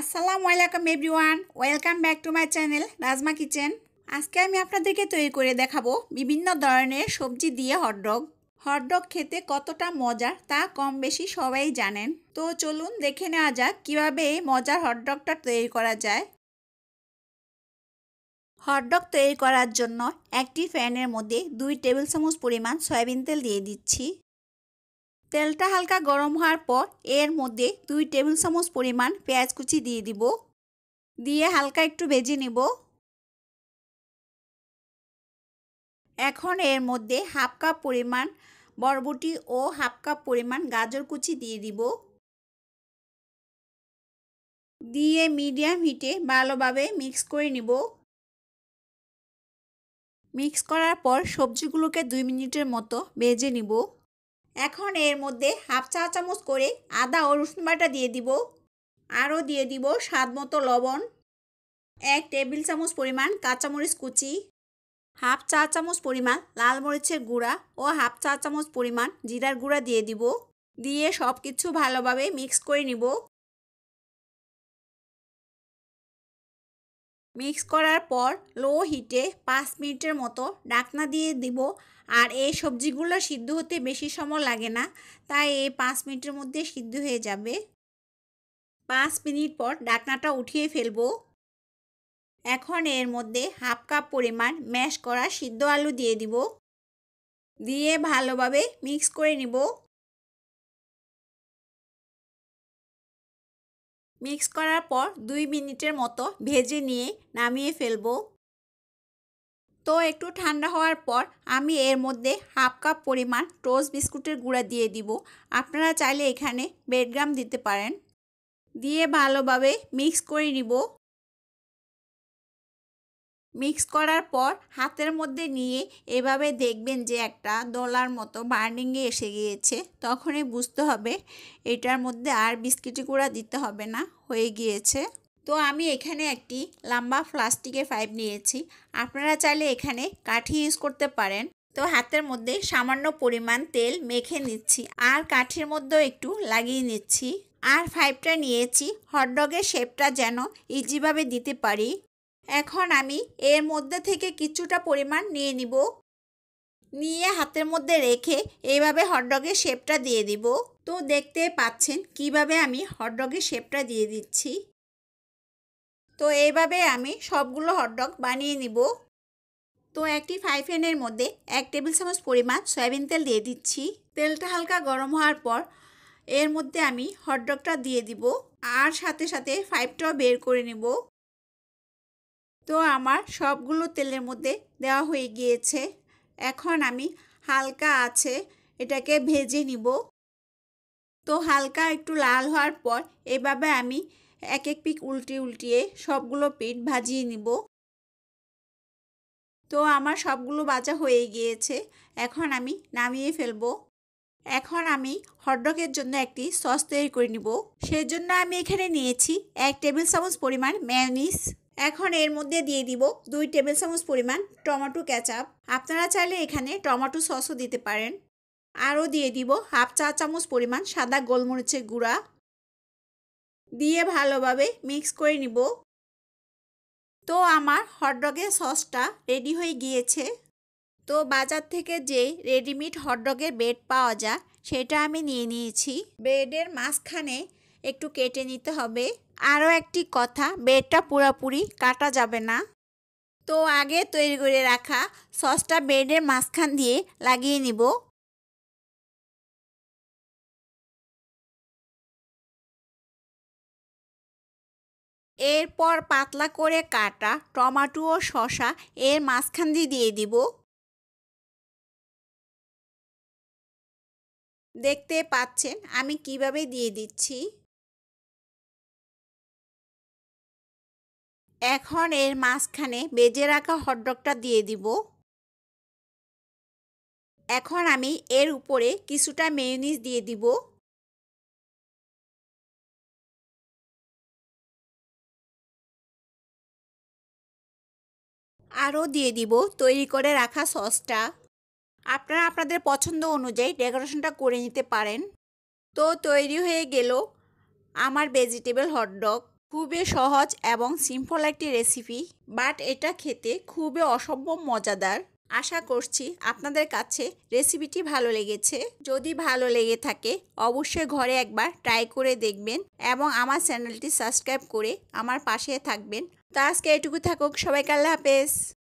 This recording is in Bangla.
আসসালামু আলাইকুম everyone welcome back to my channel Rajma kitchen আজকে আমি আপনাদেরকে তৈরি করে দেখাবো বিভিন্ন ধরনের সবজি দিয়ে হটডগ হটডগ খেতে কতটা মজার তা কম বেশি সবাই জানেন তো চলুন দেখে নেওয়া যাক কীভাবে এই মজার হটডগটা তৈরি করা যায় হটডগ তৈরি করার জন্য একটি ফ্যানের মধ্যে দুই টেবিল চামচ পরিমাণ সয়াবিন তেল দিয়ে দিচ্ছি তেলটা হালকা গরম হওয়ার পর এর মধ্যে দুই টেবিল চামচ পরিমাণ পেঁয়াজ কুচি দিয়ে দিব দিয়ে হালকা একটু ভেজে নিব এখন এর মধ্যে হাফ কাপ পরিমাণ বরবটি ও হাফ কাপ পরিমাণ গাজর কুচি দিয়ে দিব দিয়ে মিডিয়াম হিটে ভালোভাবে মিক্স করে নিব মিক্স করার পর সবজিগুলোকে দুই মিনিটের মতো ভেজে নিব এখন এর মধ্যে হাফ চা চামচ করে আদা ও রসুন বাটা দিয়ে দিব আরও দিয়ে দিব স্বাদ মতো লবণ এক টেবিল চামচ পরিমাণ কাঁচামরিচ কুচি হাফ চা চামচ পরিমাণ লাল মরিচের গুঁড়া ও হাফ চা চামচ পরিমাণ জিরার গুঁড়া দিয়ে দিব দিয়ে সব কিছু ভালোভাবে মিক্স করে নিব মিক্স করার পর লো হিটে পাঁচ মিনিটের মতো ডাকনা দিয়ে দিব আর এই সবজিগুলো সিদ্ধ হতে বেশি সময় লাগে না তাই এই পাঁচ মিনিটের মধ্যে সিদ্ধ হয়ে যাবে পাঁচ মিনিট পর ডাকনাটা উঠিয়ে ফেলবো এখন এর মধ্যে হাফ কাপ পরিমাণ ম্যাশ করা সিদ্ধ আলু দিয়ে দিব দিয়ে ভালোভাবে মিক্স করে নিব মিক্স করার পর দুই মিনিটের মতো ভেজে নিয়ে নামিয়ে ফেলব তো একটু ঠান্ডা হওয়ার পর আমি এর মধ্যে হাফ কাপ পরিমাণ টোস্ট বিস্কুটের গুঁড়া দিয়ে দিব আপনারা চাইলে এখানে বেডগ্রাম দিতে পারেন দিয়ে ভালোভাবে মিক্স করে নিব মিক্স করার পর হাতের মধ্যে নিয়ে এভাবে দেখবেন যে একটা দোলার মতো বার্নিংয়ে এসে গিয়েছে তখনই বুঝতে হবে এটার মধ্যে আর বিস্কিটি গুঁড়া দিতে হবে না হয়ে গিয়েছে তো আমি এখানে একটি লম্বা প্লাস্টিকের পাইপ নিয়েছি আপনারা চাইলে এখানে কাঠি ইউজ করতে পারেন তো হাতের মধ্যে সামান্য পরিমাণ তেল মেখে নিচ্ছি আর কাঠির মধ্যেও একটু লাগিয়ে নিচ্ছি আর ফাইভটা নিয়েছি হটডগের শেপটা যেন ইজিভাবে দিতে পারি এখন আমি এর মধ্যে থেকে কিছুটা পরিমাণ নিয়ে নিব নিয়ে হাতের মধ্যে রেখে এইভাবে হটডগের শেপটা দিয়ে দিব তো দেখতে পাচ্ছেন কিভাবে আমি হটডগের শেপটা দিয়ে দিচ্ছি তো এইভাবে আমি সবগুলো হটডগ বানিয়ে নিব তো একটি ফ্রাই প্যানের মধ্যে এক টেবিল চামচ পরিমাণ সয়াবিন তেল দিয়ে দিচ্ছি তেলটা হালকা গরম হওয়ার পর এর মধ্যে আমি হটডগটা দিয়ে দিব আর সাথে সাথে ফাইভটাও বের করে নেব তো আমার সবগুলো তেলের মধ্যে দেওয়া হয়ে গিয়েছে এখন আমি হালকা আছে এটাকে ভেজে নিব তো হালকা একটু লাল হওয়ার পর এভাবে আমি এক এক পিক উল্টে উল্টিয়ে সবগুলো পিঠ ভাজিয়ে নিব তো আমার সবগুলো বাজা হয়ে গিয়েছে এখন আমি নামিয়ে ফেলব এখন আমি হটডগের জন্য একটি সস তৈরি করে নিব সেজন্য আমি এখানে নিয়েছি এক টেবিল চামচ পরিমাণ ম্যানিস এখন এর মধ্যে দিয়ে দিব দুই টেবিল চামচ পরিমাণ টমেটো ক্যাচাপ আপনারা চাইলে এখানে টমেটো সসও দিতে পারেন আরও দিয়ে দিব হাফ চা চামচ পরিমাণ সাদা গোলমরিচের গুঁড়া দিয়ে ভালোভাবে মিক্স করে নিব তো আমার হটডগের সসটা রেডি হয়ে গিয়েছে তো বাজার থেকে যেই রেডিমেড হটডগের বেড পাওয়া যায় সেটা আমি নিয়ে নিয়েছি বেডের মাঝখানে একটু কেটে নিতে হবে আরও একটি কথা বেডটা পুরোপুরি কাটা যাবে না তো আগে তৈরি করে রাখা সসটা বেডের মাঝখান দিয়ে লাগিয়ে নিব এরপর পাতলা করে কাটা টমাটো ও শশা এর মাঝখান দিয়ে দিয়ে দিব দেখতে পাচ্ছেন আমি কিভাবে দিয়ে দিচ্ছি এখন এর মাঝখানে বেজে রাখা হটডগটা দিয়ে দিব এখন আমি এর উপরে কিছুটা মেয়নিজ দিয়ে দিব আরও দিয়ে দিব তৈরি করে রাখা সসটা আপনারা আপনাদের পছন্দ অনুযায়ী ডেকোরেশনটা করে নিতে পারেন তো তৈরি হয়ে গেল আমার ভেজিটেবল হটডগ খুবই সহজ এবং সিম্পল একটি রেসিপি বাট এটা খেতে খুবই অসম্ভব মজাদার আশা করছি আপনাদের কাছে রেসিপিটি ভালো লেগেছে যদি ভালো লেগে থাকে অবশ্যই ঘরে একবার ট্রাই করে দেখবেন এবং আমার চ্যানেলটি সাবস্ক্রাইব করে আমার পাশে থাকবেন তো আজকে এটুকু থাকুক সবাইকে আল্লাহ হাফেজ